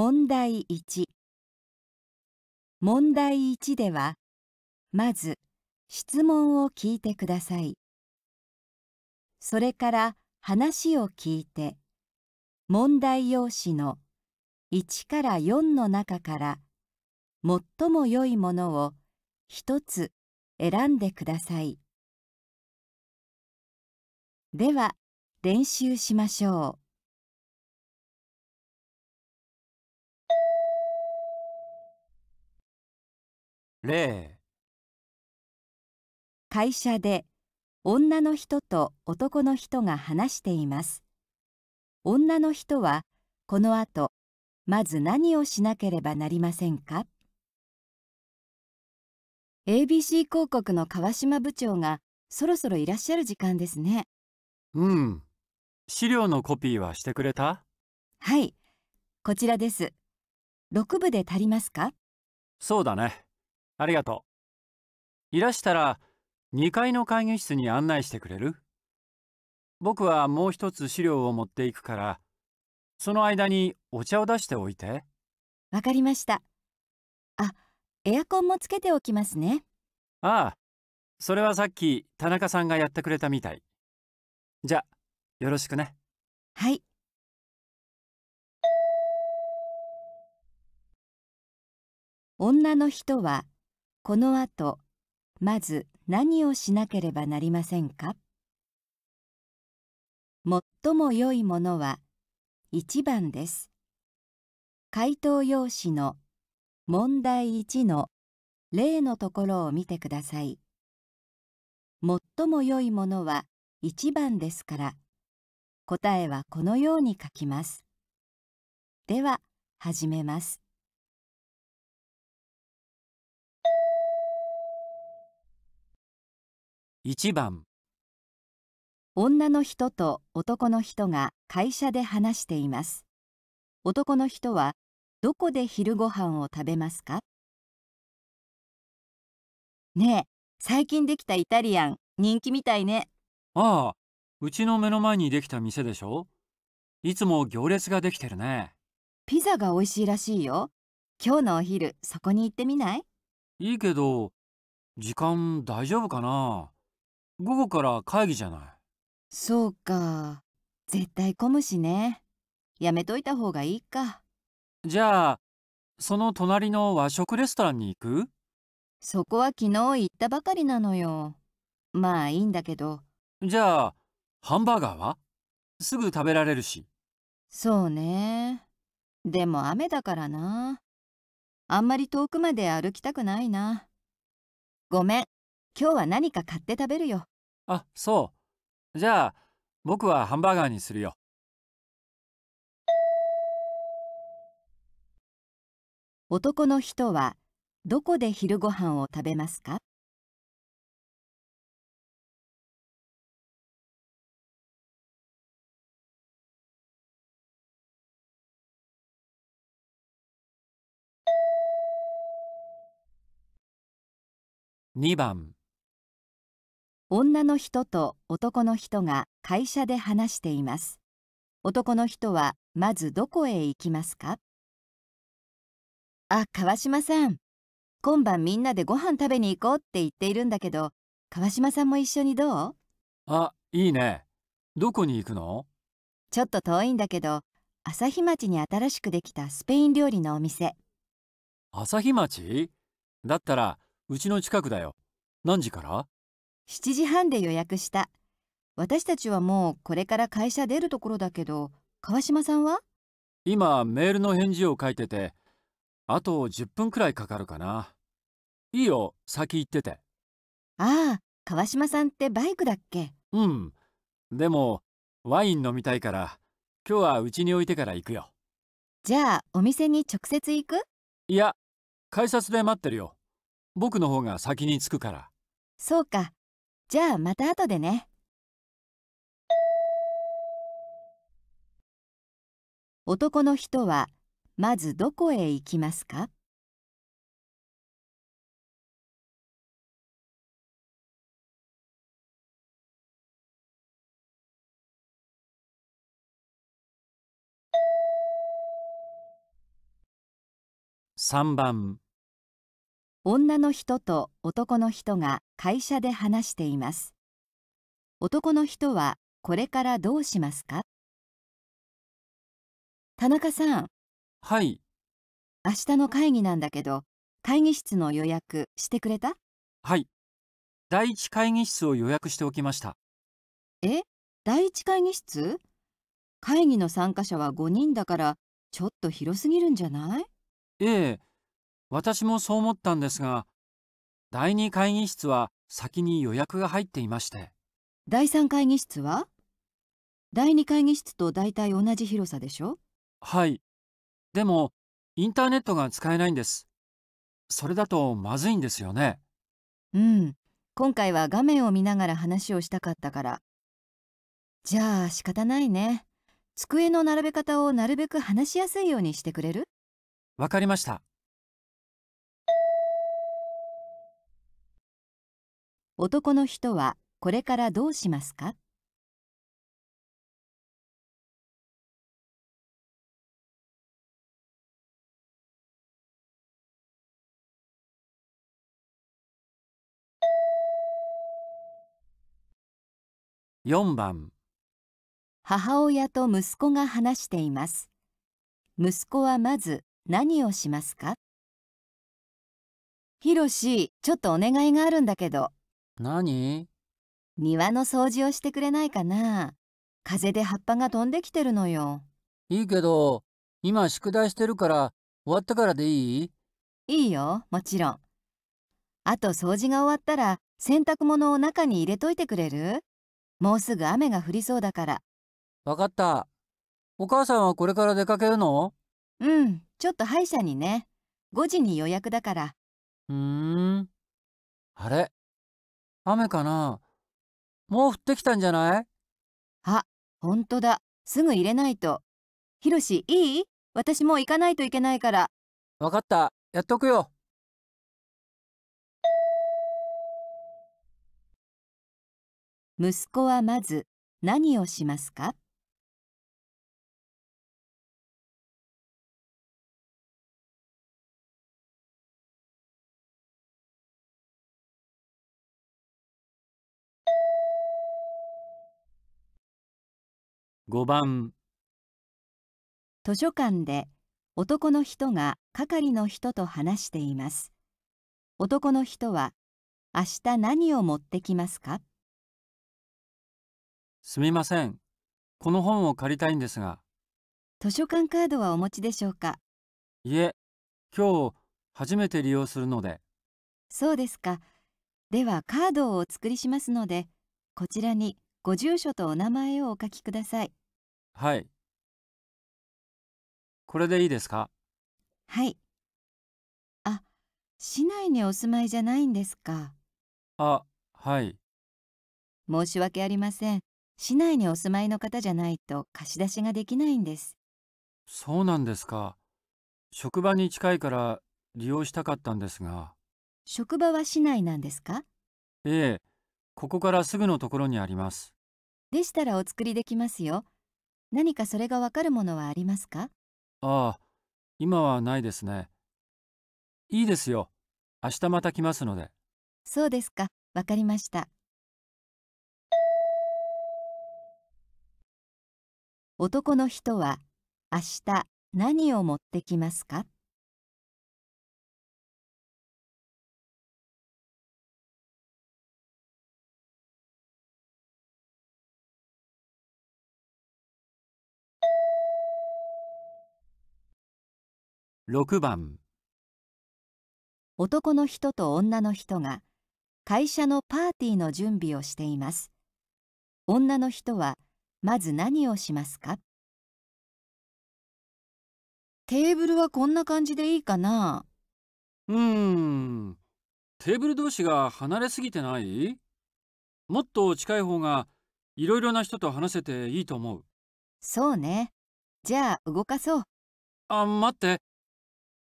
問題1問題1ではまず質問を聞いてくださいそれから話を聞いて問題用紙の1から4の中から最も良いものを1つ選んでくださいでは練習しましょう。ねえ。会社で女の人と男の人が話しています女の人はこの後まず何をしなければなりませんか ABC 広告の川島部長がそろそろいらっしゃる時間ですねうん資料のコピーはしてくれたはいこちらです6部で足りますかそうだねありがとう。いらしたら、2階の会議室に案内してくれる僕はもう一つ資料を持っていくから、その間にお茶を出しておいて。わかりました。あ、エアコンもつけておきますね。ああ、それはさっき田中さんがやってくれたみたい。じゃ、よろしくね。はい。女の人はこのあとまず何をしなければなりませんか最も良いものは1番です。回答用紙の問題1の例のところを見てください。最も良いものは1番ですから答えはこのように書きます。では始めます。1番女の人と男の人が会社で話しています男の人はどこで昼ご飯を食べますかねえ最近できたイタリアン人気みたいねああうちの目の前にできた店でしょいつも行列ができてるねピザが美味しいらしいよ今日のお昼そこに行ってみないいいけど時間大丈夫かな午後から会議じゃないそうか絶対混むしねやめといた方がいいかじゃあその隣の和食レストランに行くそこは昨日行ったばかりなのよまあいいんだけどじゃあハンバーガーはすぐ食べられるしそうねでも雨だからなあんまり遠くまで歩きたくないなごめん今日は何か買って食べるよあ、そう。じゃあ、僕はハンバーガーにするよ。男の人はどこで昼ご飯を食べますか2番女の人と男の人が会社で話しています男の人はまずどこへ行きますかあ、川島さん今晩みんなでご飯食べに行こうって言っているんだけど川島さんも一緒にどうあ、いいねどこに行くのちょっと遠いんだけど朝日町に新しくできたスペイン料理のお店朝日町だったらうちの近くだよ何時から7時半で予約した私たちはもうこれから会社出るところだけど川島さんは今メールの返事を書いててあと10分くらいかかるかないいよ先行っててああ川島さんってバイクだっけうんでもワイン飲みたいから今日はうちに置いてから行くよじゃあお店に直接行くいや改札で待ってるよ僕の方が先に着くからそうかじゃあまた後でね。男の人はまずどこへ行きますか3番女の人と男の人が会社で話しています男の人はこれからどうしますか田中さんはい明日の会議なんだけど会議室の予約してくれたはい第一会議室を予約しておきましたえ第一会議室会議の参加者は5人だからちょっと広すぎるんじゃないええ私もそう思ったんですが、第二会議室は先に予約が入っていまして。第三会議室は第二会議室と大体同じ広さでしょはい。でも、インターネットが使えないんです。それだとまずいんですよね。うん。今回は画面を見ながら話をしたかったから。じゃあ仕方ないね。机の並べ方をなるべく話しやすいようにしてくれるわかりました。男の人はこれからどうしますか4番母親と息子が話しています息子はまず何をしますかひろしちょっとお願いがあるんだけど何庭の掃除をしてくれないかな風で葉っぱが飛んできてるのよ。いいけど、今宿題してるから終わったからでいいいいよ、もちろん。あと掃除が終わったら洗濯物を中に入れといてくれるもうすぐ雨が降りそうだから。わかった。お母さんはこれから出かけるのうん、ちょっと歯医者にね。5時に予約だから。ふーん。あれ雨かなもう降ってきたんじゃないあ、ほんとだ。すぐ入れないと。ひろし、いい私もう行かないといけないから。わかった。やっとくよ。息子はまず何をしますか5番図書館で男の人が係の人と話しています男の人は明日何を持ってきますかすみませんこの本を借りたいんですが図書館カードはお持ちでしょうかいえ今日初めて利用するのでそうですかではカードをお作りしますのでこちらにご住所とお名前をお書きくださいはい。これでいいですかはい。あ、市内にお住まいじゃないんですか。あ、はい。申し訳ありません。市内にお住まいの方じゃないと貸し出しができないんです。そうなんですか。職場に近いから利用したかったんですが。職場は市内なんですかええ、ここからすぐのところにあります。でしたらお作りできますよ。何かそれがわかるものはありますかああ、今はないですね。いいですよ。明日また来ますので。そうですか。わかりました。男の人は明日何を持ってきますか6番男の人と女の人が会社のパーティーの準備をしています女の人はまず何をしますかテーブルはこんな感じでいいかなうーんテーブル同士が離れすぎてないもっと近い方がいろいろな人と話せていいと思うそうねじゃあ動かそうあ待って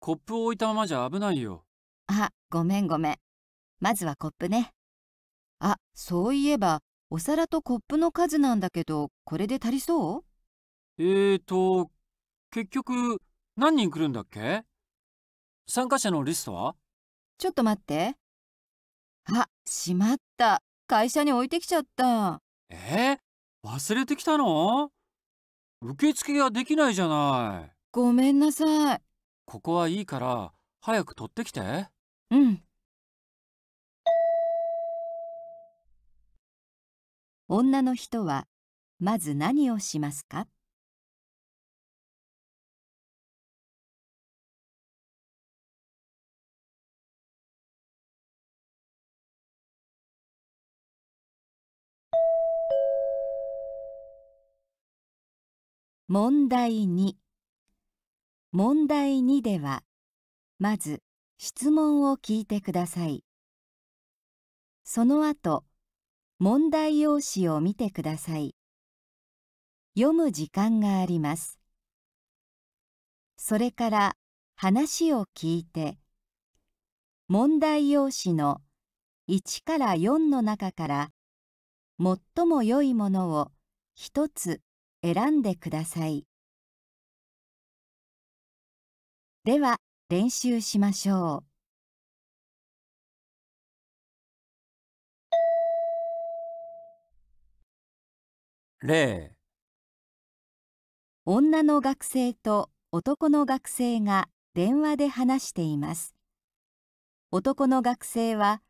コップを置いたままじゃ危ないよ。あ、ごめんごめん。まずはコップね。あ、そういえば、お皿とコップの数なんだけど、これで足りそうえーと、結局、何人来るんだっけ参加者のリストはちょっと待って。あ、しまった。会社に置いてきちゃった。えー、忘れてきたの受付ができないじゃない。ごめんなさい。ここはいいから早く取ってきてうん女の人はまず何をしますか問題2問題2ではまず質問を聞いてくださいその後問題用紙を見てください読む時間がありますそれから話を聞いて問題用紙の1から4の中から最も良いものを1つ選んでください。では練習しましょう。例女の学生と男の学生が電話で話しています男の学生は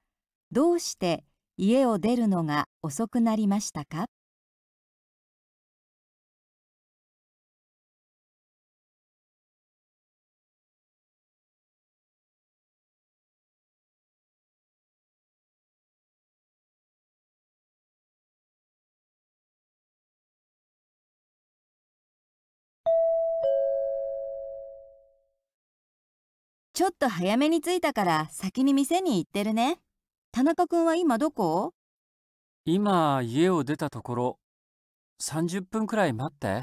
どうして家を出るのが遅くなりましたかちょっと早めに着いたから先に店に行ってるね。田中君は今どこ今家を出たところ。30分くらい待って。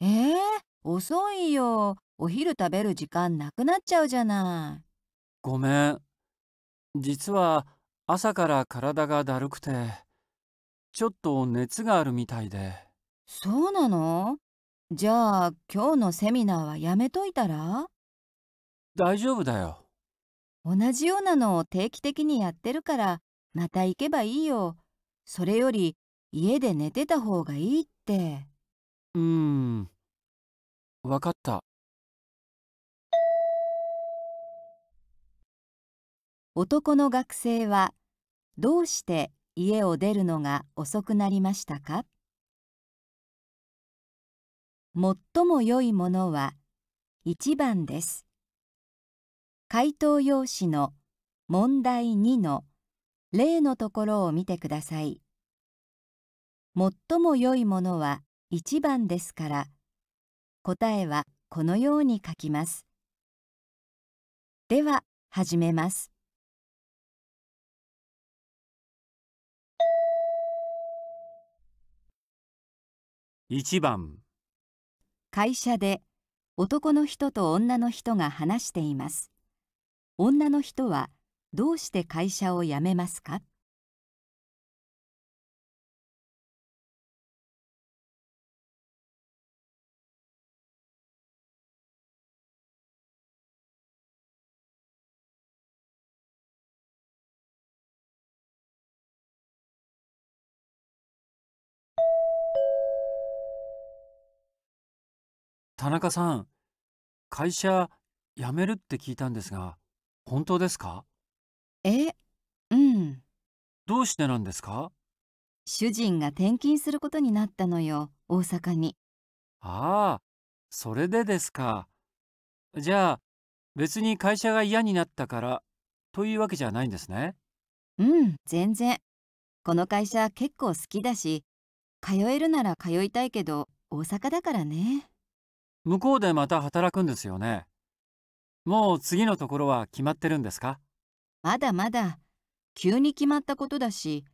えー、遅いよ。お昼食べる時間なくなっちゃうじゃない。ごめん。実は朝から体がだるくて、ちょっと熱があるみたいで。そうなのじゃあ今日のセミナーはやめといたら大丈夫だよ。同じようなのを定期的にやってるからまた行けばいいよ。それより家で寝てた方がいいって。うーん。わかった。男の学生はどうして家を出るのが遅くなりましたか最も良いものは1番です。回答用紙の問題2の例のところを見てください。最も良いものは1番ですから答えはこのように書きます。では始めます。1番会社で男の人と女の人が話しています。女の人はどうして会社を辞めますか田中さん会社辞めるって聞いたんですが本当ですかえ、うん。どうしてなんですか主人が転勤することになったのよ、大阪に。ああ、それでですか。じゃあ、別に会社が嫌になったからというわけじゃないんですね。うん、全然。この会社結構好きだし、通えるなら通いたいけど、大阪だからね。向こうでまた働くんですよね。もう次のところは決まってるんですかまだまだ急に決まったことだし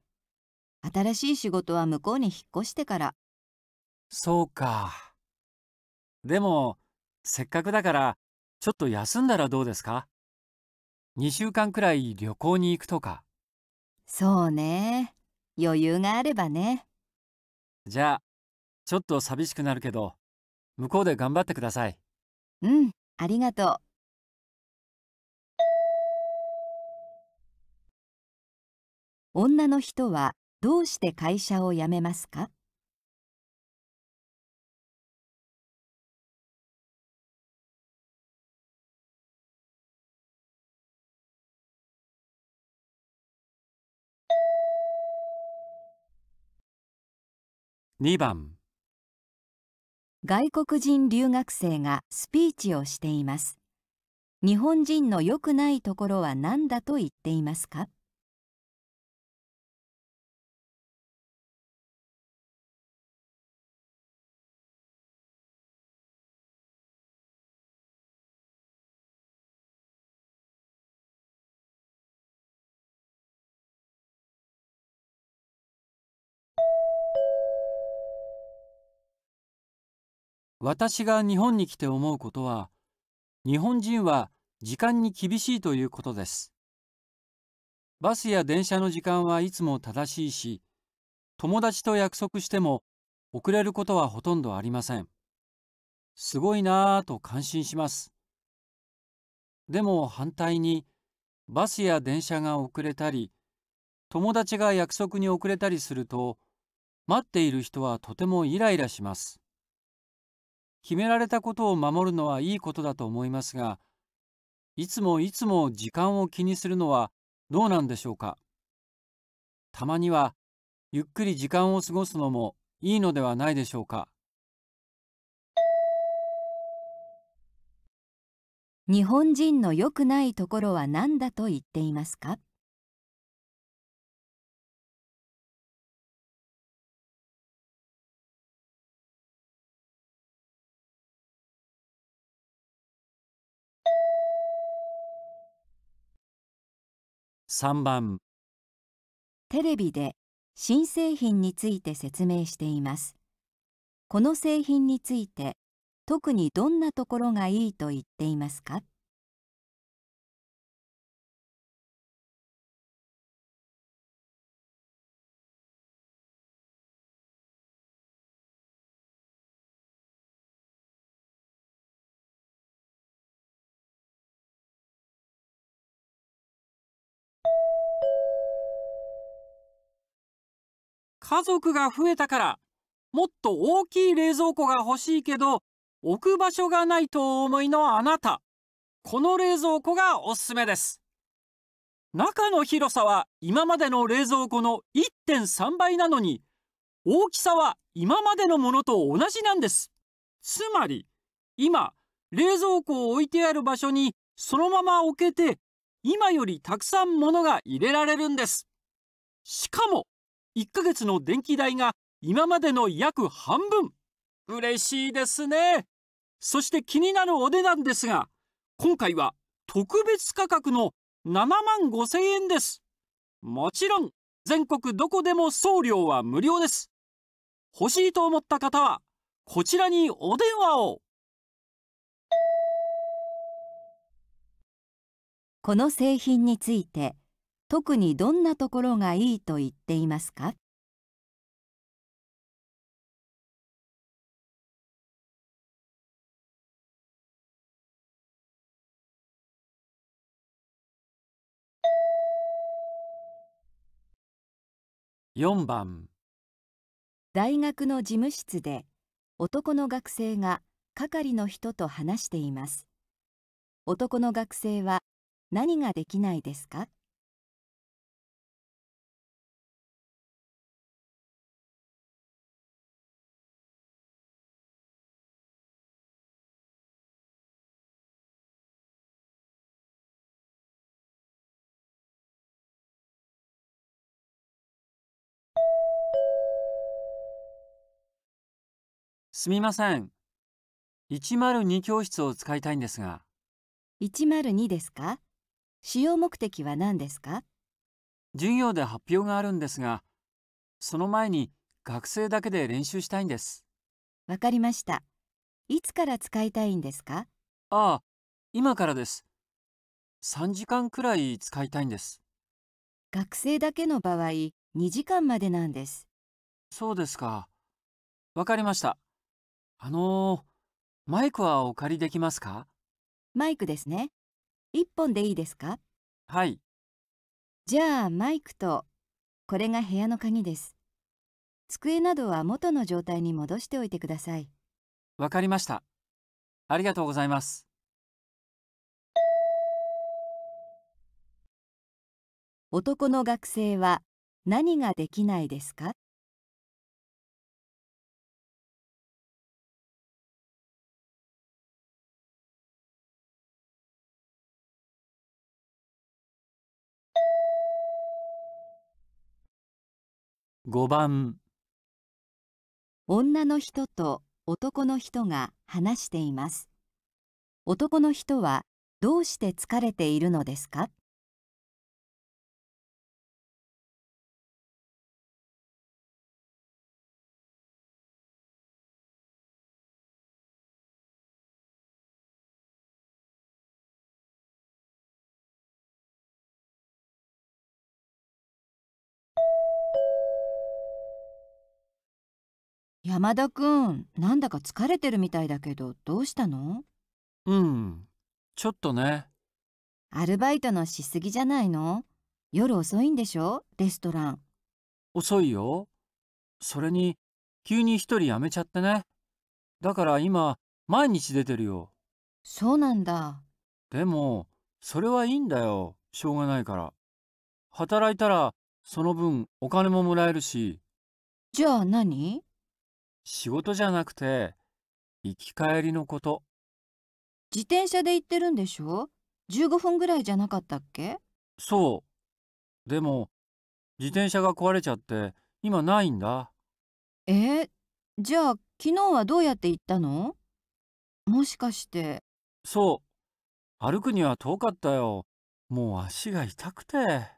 新しい仕事は向こうに引っ越してからそうかでもせっかくだからちょっと休んだらどうですか2週間くらい旅行に行くとかそうね余裕があればねじゃあちょっと寂しくなるけど向こうで頑張ってくださいうんありがとう女の人はどうして会社を辞めますか2番外国人留学生がスピーチをしています。日本人の良くないところは何だと言っていますか私が日本に来て思うことは日本人は時間に厳しいということですバスや電車の時間はいつも正しいし友達と約束しても遅れることはほとんどありませんすごいなぁと感心しますでも反対にバスや電車が遅れたり友達が約束に遅れたりすると待っている人はとてもイライラします決められたことを守るのはいいことだと思いますが、いつもいつも時間を気にするのはどうなんでしょうか。たまには、ゆっくり時間を過ごすのもいいのではないでしょうか。日本人の良くないところは何だと言っていますか3番テレビで新製品について説明していますこの製品について特にどんなところがいいと言っていますか家族が増えたからもっと大きい冷蔵庫が欲しいけど置く場所がないと思いのあなたこの冷蔵庫がおすすめです中の広さは今までの冷蔵庫の1.3倍なのに大きさは今までのものと同じなんですつまり今冷蔵庫を置いてある場所にそのまま置けて今よりたくさんものが入れられるんですしかも1ヶ月の電気代が今までの約半分嬉しいですねそして気になるお値段ですが今回は特別価格の7万5千円ですもちろん全国どこでも送料は無料です欲しいと思った方はこちらにお電話をこの製品について特にどんなところがいいと言っていますか4番大学の事務室で男の学生が係の人と話しています男の学生は何ができないですかすみません。102教室を使いたいんですが。102ですか使用目的は何ですか授業で発表があるんですが、その前に学生だけで練習したいんです。わかりました。いつから使いたいんですかああ、今からです。3時間くらい使いたいんです。学生だけの場合、2時間までなんです。そうですか。わかりました。あのー、マイクはお借りできますかマイクですね。一本でいいですかはい。じゃあマイクと、これが部屋の鍵です。机などは元の状態に戻しておいてください。わかりました。ありがとうございます。男の学生は何ができないですか5番女の人と男の人が話しています男の人はどうして疲れているのですか山田くんなんだか疲れてるみたいだけどどうしたのうんちょっとねアルバイトのしすぎじゃないの夜遅いんでしょレストラン遅いよそれに急に一人辞めちゃってねだから今毎日出てるよそうなんだでもそれはいいんだよしょうがないから働いたらその分お金ももらえるしじゃあ何仕事じゃなくて、行き帰りのこと。自転車で行ってるんでしょ ?15 分ぐらいじゃなかったっけそう。でも、自転車が壊れちゃって、今ないんだ。えー、じゃあ、昨日はどうやって行ったのもしかして。そう。歩くには遠かったよ。もう足が痛くて。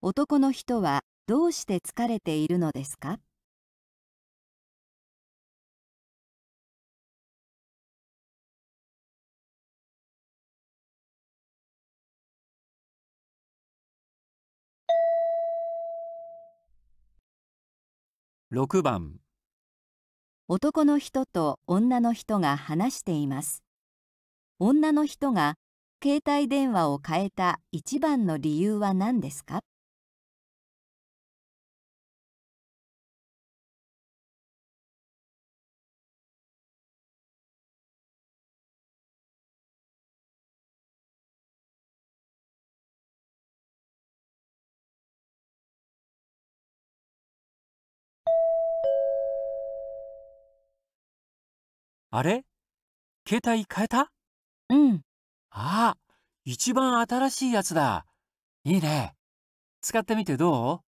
男の人はどうして疲れているのですか6番男の人と女の人が話しています女の人が携帯電話を変えた一番の理由は何ですかあれ携帯変えたうん。ああ、一番新しいやつだ。いいね。使ってみてどう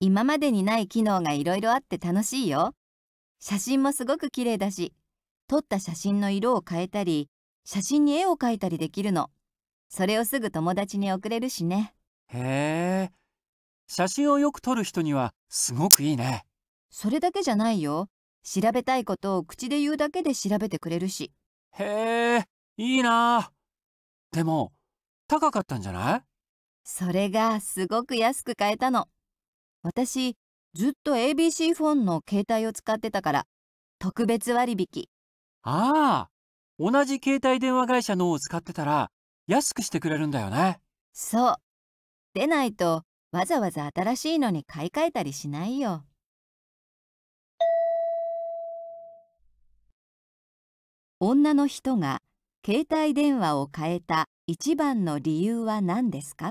今までにない機能がいろいろあって楽しいよ。写真もすごく綺麗だし、撮った写真の色を変えたり、写真に絵を描いたりできるの。それをすぐ友達に送れるしね。へえ。写真をよく撮る人にはすごくいいね。それだけじゃないよ。調べたいことを口で言うだけで調べてくれるしへえいいなでも高かったんじゃないそれがすごく安く買えたの私ずっと ABC フォンの携帯を使ってたから特別割引ああ同じ携帯電話会社のを使ってたら安くしてくれるんだよねそうでないとわざわざ新しいのに買い替えたりしないよ女の人が携帯電話を変えた一番の理由は何ですか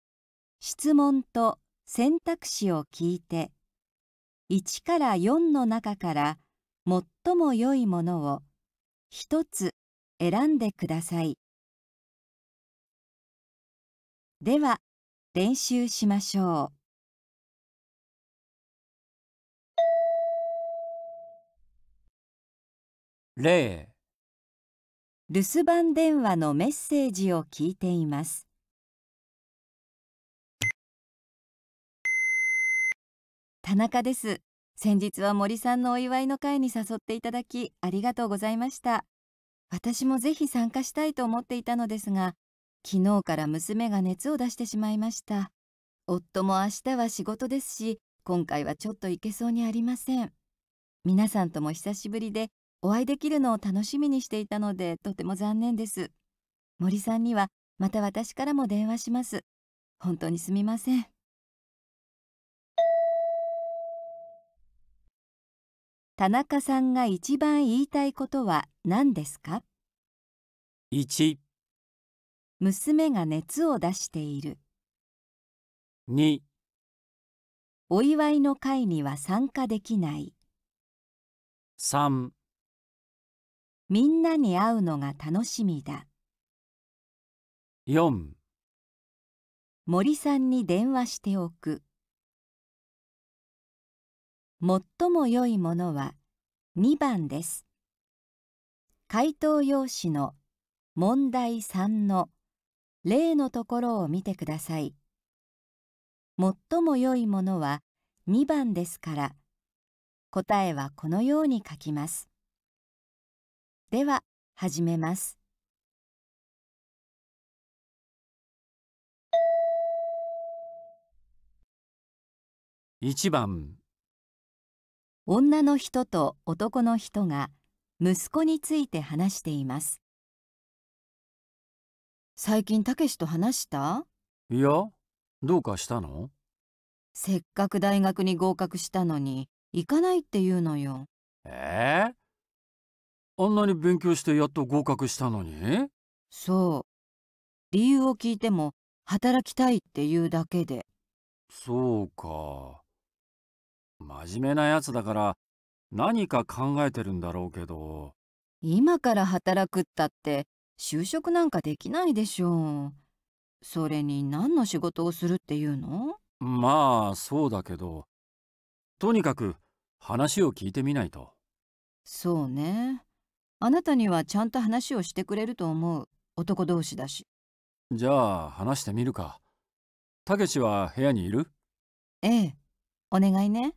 質問と選択肢を聞いて1から4の中から最も良いものを1つ選んでくださいでは練習しましょう留守番電話のメッセージを聞いています田中です先日は森さんのお祝いの会に誘っていただきありがとうございました私もぜひ参加したいと思っていたのですが昨日から娘が熱を出してしまいました夫も明日は仕事ですし今回はちょっと行けそうにありません皆さんとも久しぶりでお会いできるのを楽しみにしていたのでとても残念です森さんにはまた私からも電話します本当にすみません田中さんが一番言いたいことは何ですか ?1 娘が熱を出している2お祝いの会には参加できない3みんなに会うのが楽しみだ4森さんに電話しておく。最も良いものは2番です。回答用紙の問題3の例のところを見てください。最も良いものは2番ですから答えはこのように書きます。では始めます。1番女の人と男の人が息子について話しています最近たけしと話したいやどうかしたのせっかく大学に合格したのに行かないって言うのよえー、あんなに勉強してやっと合格したのにそう理由を聞いても働きたいって言うだけでそうか真面目なやつだから何か考えてるんだろうけど今から働くったって就職なんかできないでしょうそれに何の仕事をするっていうのまあそうだけどとにかく話を聞いてみないとそうねあなたにはちゃんと話をしてくれると思う男同士だしじゃあ話してみるかたけしは部屋にいるええお願いね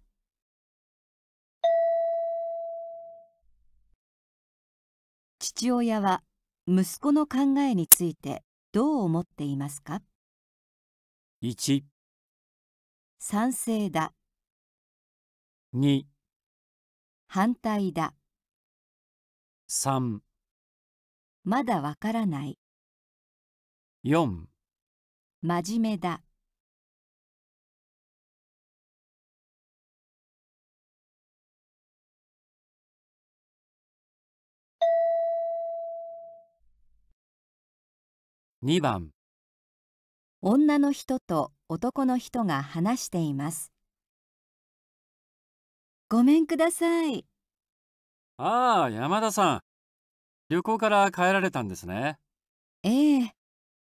父親は息子の考えについてどう思っていますか 1, 賛成だ 2, 2反対だ3まだわからない4真面目だ2番女の人と男の人が話していますごめんくださいああ山田さん旅行から帰られたんですねええ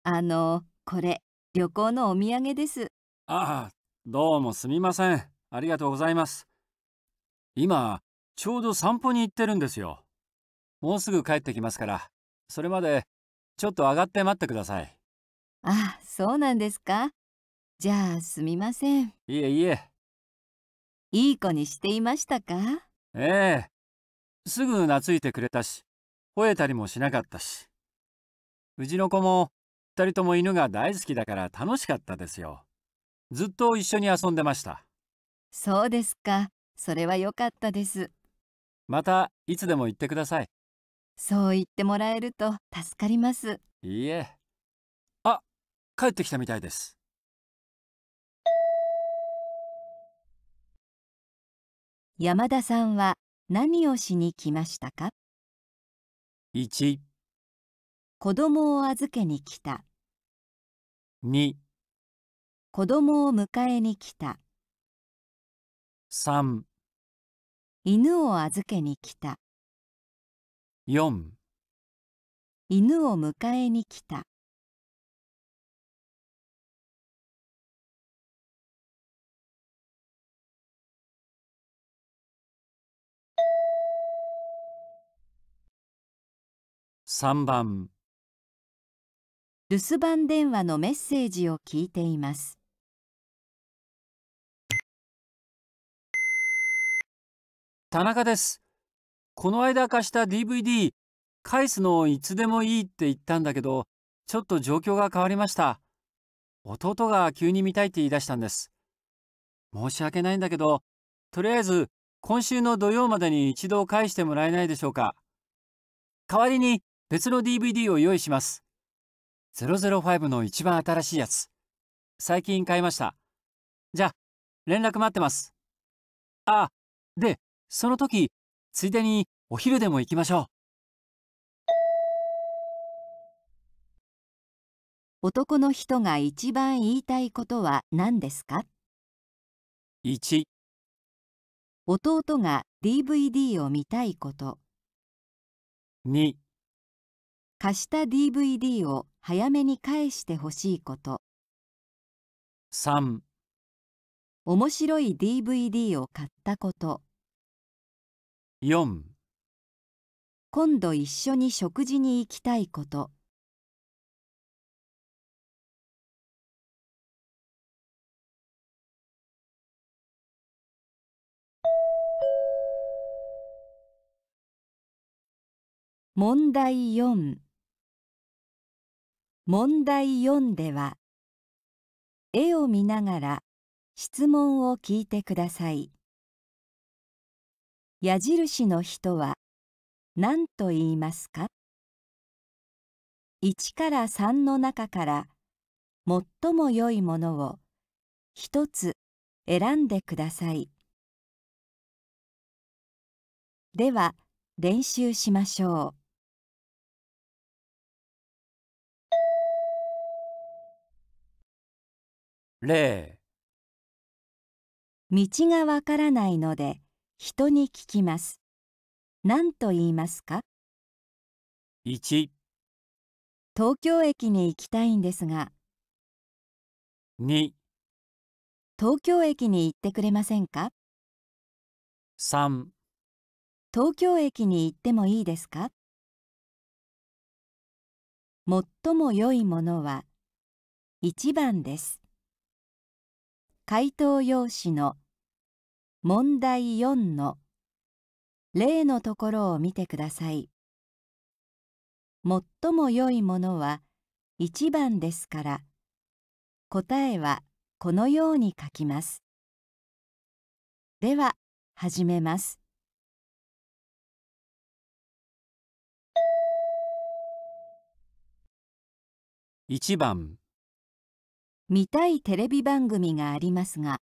あのこれ旅行のお土産ですああどうもすみませんありがとうございます今ちょうど散歩に行ってるんですよもうすぐ帰ってきますからそれまでちょっと上がって待ってくださいあそうなんですかじゃあすみませんいえいえいい子にしていましたかええすぐ懐いてくれたし吠えたりもしなかったしうちの子も2人とも犬が大好きだから楽しかったですよずっと一緒に遊んでましたそうですかそれは良かったですまたいつでも言ってくださいそう言ってもらえると助かりますいいえあ帰ってきたみたいです山田さんは何をしに来ましたか1子供を預けに来た2子供を迎えに来た3犬を預けに来た4犬を迎えに来た3番留守番電話のメッセージを聞いています田中ですこの間貸した DVD 返すのいつでもいいって言ったんだけどちょっと状況が変わりました弟が急に見たいって言い出したんです申し訳ないんだけどとりあえず今週の土曜までに一度返してもらえないでしょうか代わりに別の DVD を用意します005の一番新しいやつ最近買いましたじゃ連絡待ってますあでその時ついでにお昼でも行きましょう。男の人が一番言いたいことは何ですか ?1 弟が DVD を見たいこと2貸した DVD を早めに返してほしいこと3面白い DVD を買ったこと4今度一緒に食事に行きたいこと問題4問題4では絵を見ながら質問を聞いてください。矢印の人は何と言いますか ?1 から3の中から最も良いものを一つ選んでください。では練習しましょう。例道がわからないので人に聞きます。何と言いますか ?1 東京駅に行きたいんですが2東京駅に行ってくれませんか3東京駅に行ってもいいですか最も良いものは1番です。回答用紙の問題4の例のところを見てください。最も良いものは1番ですから答えはこのように書きます。では始めます。1番見たいテレビ番組がありますが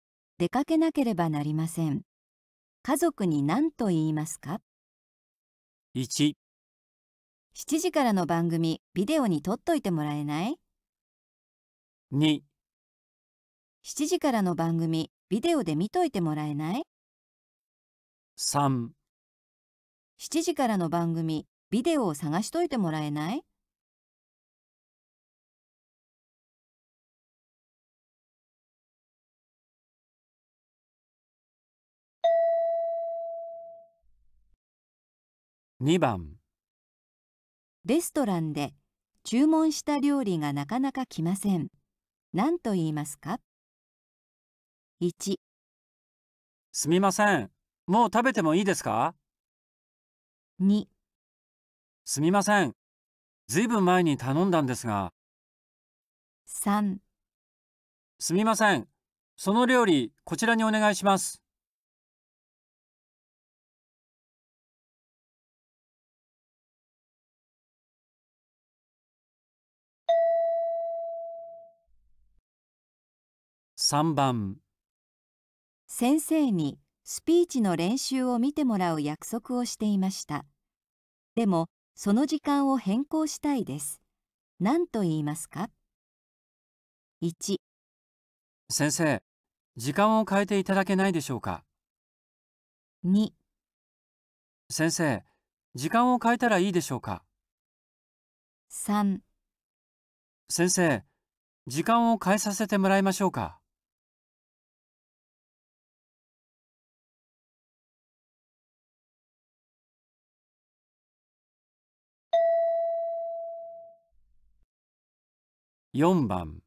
出かけなければなりません。家族に何と言いますか ?1、7時からの番組、ビデオに撮っといてもらえない2、7時からの番組、ビデオで見といてもらえない3、7時からの番組、ビデオを探しといてもらえない2番レストランで注文した料理がなかなか来ません。何と言いますか ?1 すみません。もう食べてもいいですか ?2 すみません。ずいぶん前に頼んだんですが。3すみません。その料理、こちらにお願いします。3番先生にスピーチの練習を見てもらう約束をしていましたでもその時間を変更したいです何と言いますか1先生時間を変えていただけないでしょうか2先生時間を変えたらいいでしょうか3先生時間を変えさせてもらいましょうか4番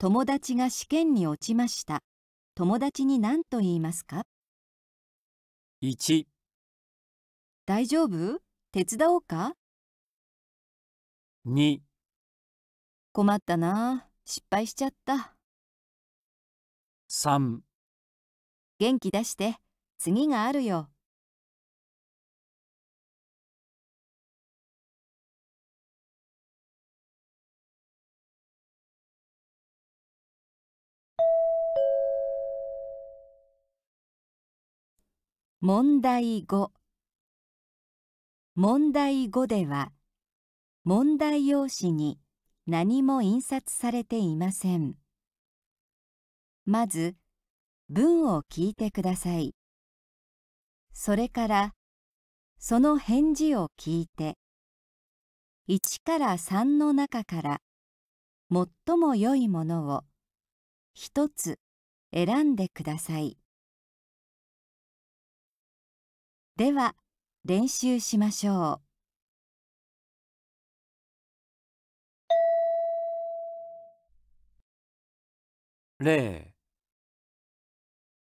友達が試験に落ちました友達に何と言いますか 1, 大丈夫手伝おうか2困ったな失敗しちゃった3元気出して次があるよ問題5問題5では問題用紙に何も印刷されていませんまず文を聞いてくださいそれからその返事を聞いて1から3の中から最も良いものを1つ選んでください。では練習しましょう例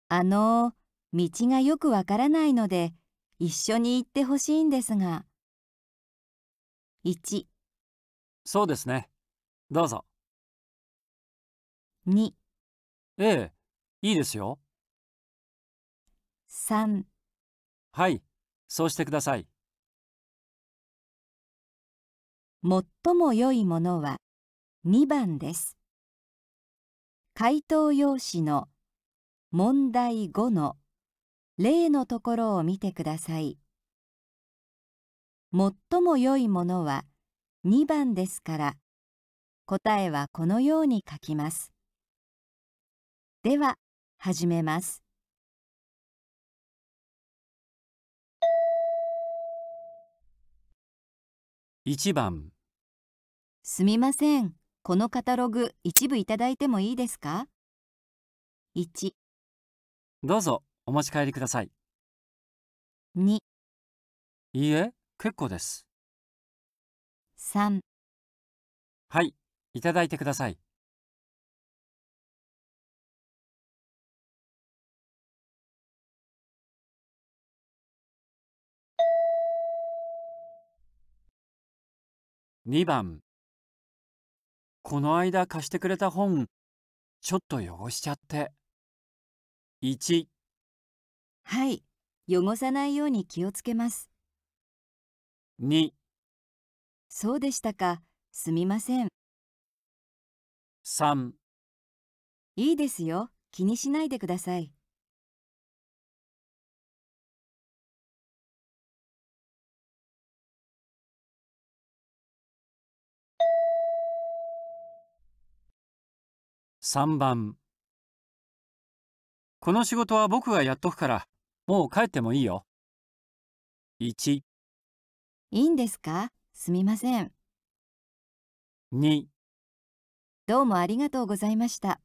あの道がよくわからないので一緒に行ってほしいんですが1そうですねどうぞ2ええいいですよ3はい、そうしてください。最も良いものは2番です。回答用紙の問題5の例のところを見てください。最も良いものは2番ですから答えはこのように書きます。では始めます。1番すみませんこのカタログ一部いただいてもいいですか1どうぞお持ち帰りください2いいえ結構です3はいいただいてください2番この間貸してくれた本ちょっと汚しちゃって1はい汚さないように気をつけます2そうでしたかすみません3いいですよ気にしないでください3番この仕事は僕がやっとくから、もう帰ってもいいよ。1いいんですかすみません。2どうもありがとうございました。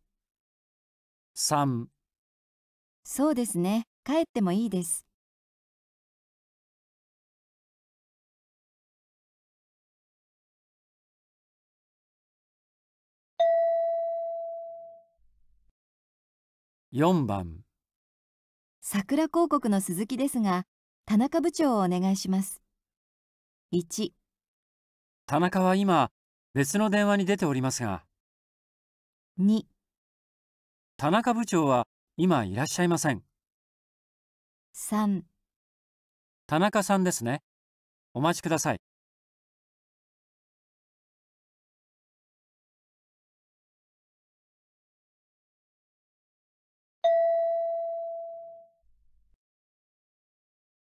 3そうですね、帰ってもいいです。4番桜広告の鈴木ですが田中部長をお願いします1田中は今別の電話に出ておりますが2田中部長は今いらっしゃいません3田中さんですねお待ちください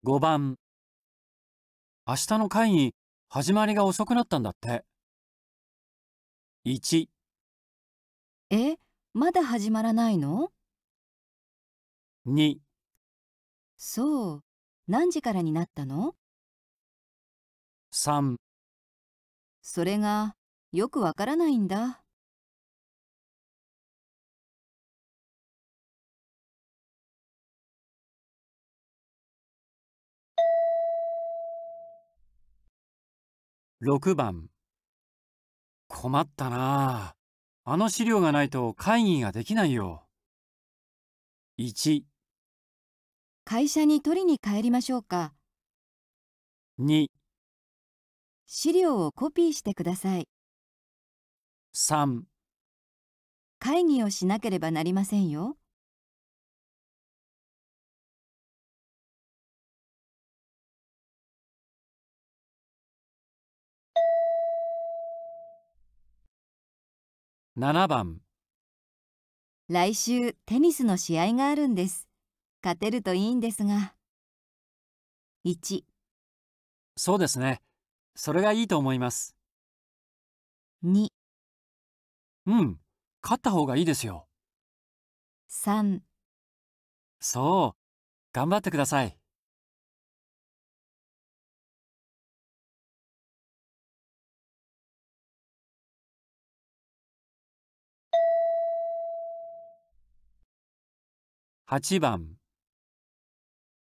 5番明日の会議始まりが遅くなったんだって1えまだ始まらないの2そう何時からになったの3それがよくわからないんだ。6番困ったなあ。あの資料がないと会議ができないよ。1会社に取りに帰りましょうか。2資料をコピーしてください。3会議をしなければなりませんよ。7番来週テニスの試合があるんです勝てるといいんですが1そうですねそれがいいと思います2うん勝った方がいいですよ3そう頑張ってください8番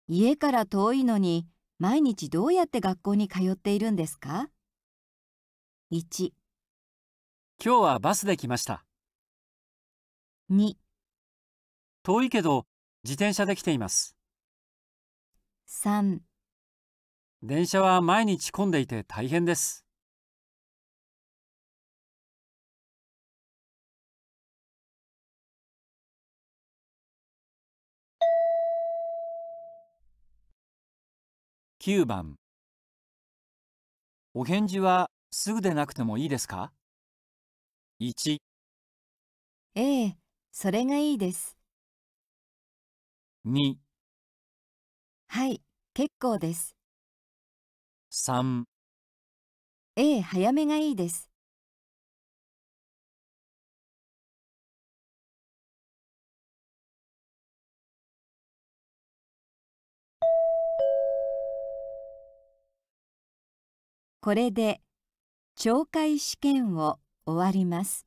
家から遠いのに毎日どうやって学校に通っているんですか ?1 今日はバスで来ました2遠いけど自転車で来ています3電車は毎日混んでいて大変です9番お返事はすぐでなくてもいいですか ?1 ええ、それがいいです。2はい、結構です。3ええ、早めがいいです。これで懲戒試験を終わります。